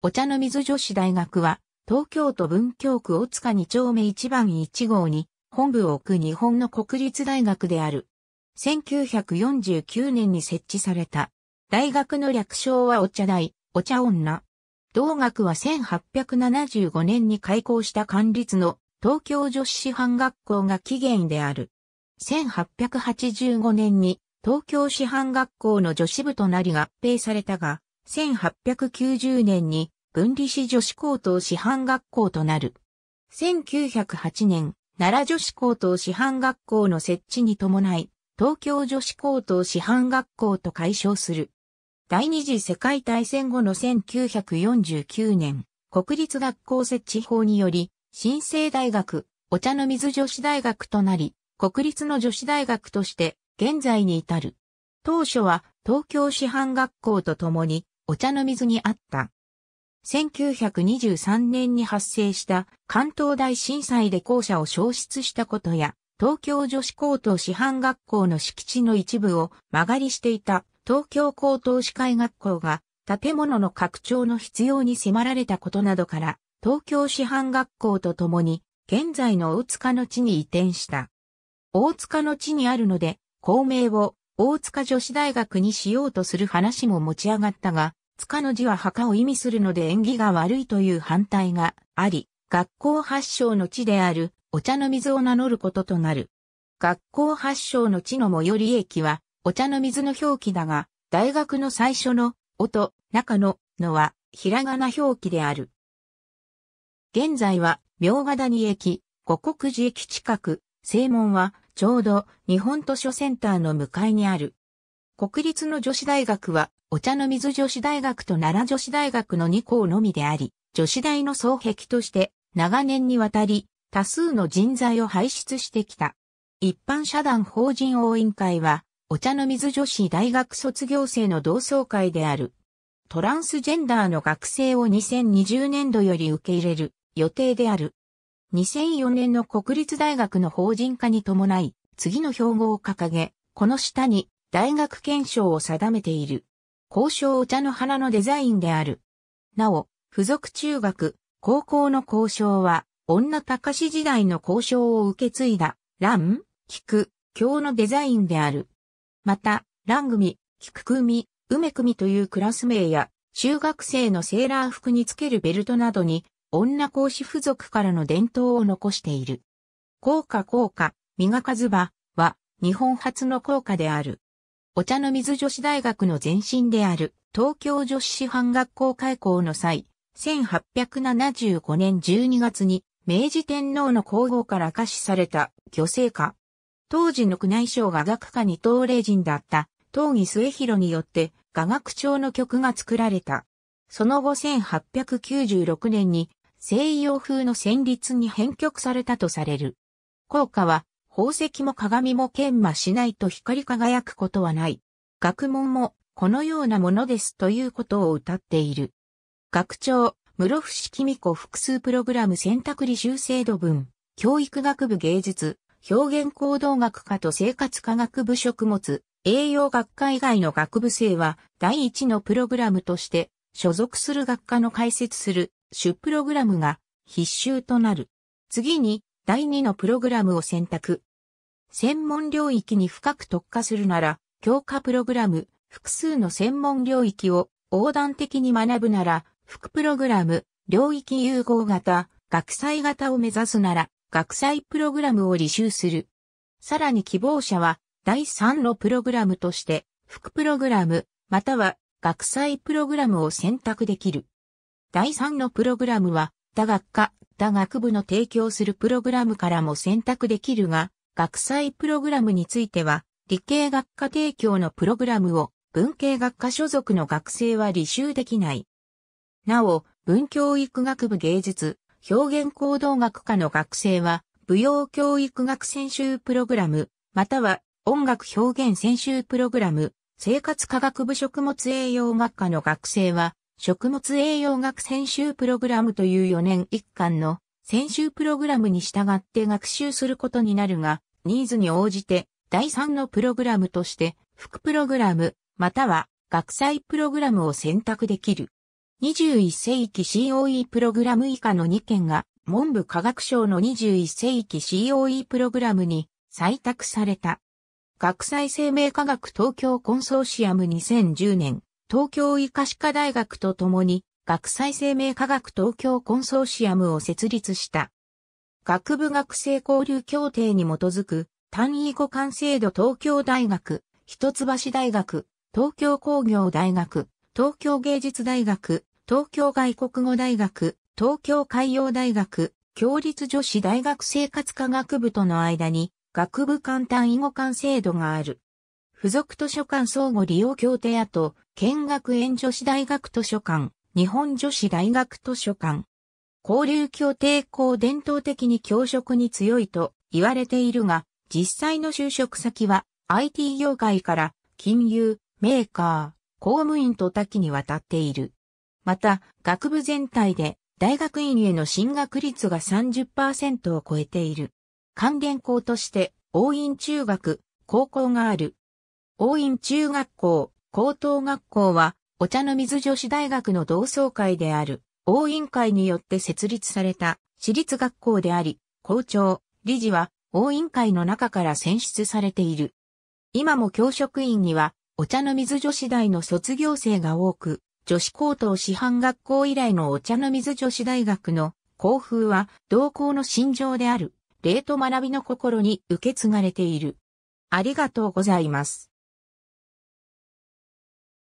お茶の水女子大学は、東京都文京区大塚2丁目1番1号に、本部を置く日本の国立大学である。1949年に設置された。大学の略称はお茶大、お茶女。同学は1875年に開校した官立の東京女子師範学校が起源である。1885年に東京師範学校の女子部となり合併されたが、1890年に分離し女子高等師範学校となる。1908年、奈良女子高等師範学校の設置に伴い、東京女子高等師範学校と解消する。第二次世界大戦後の1949年、国立学校設置法により、新生大学、お茶の水女子大学となり、国立の女子大学として現在に至る。当初は東京師範学校とともにお茶の水にあった。1923年に発生した関東大震災で校舎を消失したことや、東京女子高等師範学校の敷地の一部を間借りしていた東京高等師会学校が建物の拡張の必要に迫られたことなどから、東京師範学校とともに、現在の大塚の地に移転した。大塚の地にあるので、校名を大塚女子大学にしようとする話も持ち上がったが、塚の字は墓を意味するので縁起が悪いという反対があり、学校発祥の地であるお茶の水を名乗ることとなる。学校発祥の地の最寄り駅はお茶の水の表記だが、大学の最初の音、中ののはひらがな表記である。現在は、明ヶ谷駅、五国寺駅近く、正門は、ちょうど日本図書センターの向かいにある。国立の女子大学は、お茶の水女子大学と奈良女子大学の2校のみであり、女子大の双璧として、長年にわたり、多数の人材を輩出してきた。一般社団法人応援会は、お茶の水女子大学卒業生の同窓会である。トランスジェンダーの学生を2020年度より受け入れる予定である。2004年の国立大学の法人化に伴い、次の標語を掲げ、この下に大学憲章を定めている。交渉お茶の花のデザインである。なお、付属中学、高校の交渉は、女高志時代の交渉を受け継いだ、蘭、菊、教のデザインである。また、蘭組、菊組、梅組というクラス名や、中学生のセーラー服につけるベルトなどに、女講師付属からの伝統を残している。高価高価、磨かずばは日本初の高価である。お茶の水女子大学の前身である東京女子師範学校開校の際、1875年12月に明治天皇の皇后から可視された漁政家。当時の宮内省が学科二等霊人だった東義末広によって雅楽長の曲が作られた。その後1896年に西洋風の旋律に編曲されたとされる。効果は、宝石も鏡も研磨しないと光り輝くことはない。学問もこのようなものですということを歌っている。学長、室伏君子複数プログラム選択履修制度文、教育学部芸術、表現行動学科と生活科学部食物、栄養学科以外の学部生は第一のプログラムとして所属する学科の解説する主プログラムが必修となる。次に第2のプログラムを選択。専門領域に深く特化するなら、教科プログラム、複数の専門領域を横断的に学ぶなら、副プログラム、領域融合型、学祭型を目指すなら、学祭プログラムを履修する。さらに希望者は、第3のプログラムとして、副プログラム、または学祭プログラムを選択できる。第3のプログラムは、他学科、他学部の提供するプログラムからも選択できるが、学祭プログラムについては、理系学科提供のプログラムを、文系学科所属の学生は履修できない。なお、文教育学部芸術、表現行動学科の学生は、舞踊教育学専修プログラム、または音楽表現専修プログラム、生活科学部食物栄養学科の学生は、食物栄養学専修プログラムという4年一巻の専修プログラムに従って学習することになるが、ニーズに応じて第3のプログラムとして副プログラムまたは学祭プログラムを選択できる。21世紀 COE プログラム以下の2件が文部科学省の21世紀 COE プログラムに採択された。学際生命科学東京コンソーシアム2010年東京医科歯科大学と共に学際生命科学東京コンソーシアムを設立した。学部学生交流協定に基づく単位互換制度東京大学、一橋大学、東京工業大学、東京芸術大学、東京外国語大学、東京海洋大学、共立女子大学生活科学部との間に学部間単位互換制度がある。付属図書館相互利用協定跡、見学園女子大学図書館、日本女子大学図書館。交流協定校伝統的に教職に強いと言われているが、実際の就職先は IT 業界から金融、メーカー、公務員と多岐にわたっている。また、学部全体で大学院への進学率が30%を超えている。関連校として、応院中学、高校がある。応院中学校、高等学校は、お茶の水女子大学の同窓会である、応院会によって設立された、私立学校であり、校長、理事は、応院会の中から選出されている。今も教職員には、お茶の水女子大の卒業生が多く、女子高等師範学校以来のお茶の水女子大学の校風は同校の心情である、礼と学びの心に受け継がれている。ありがとうございます。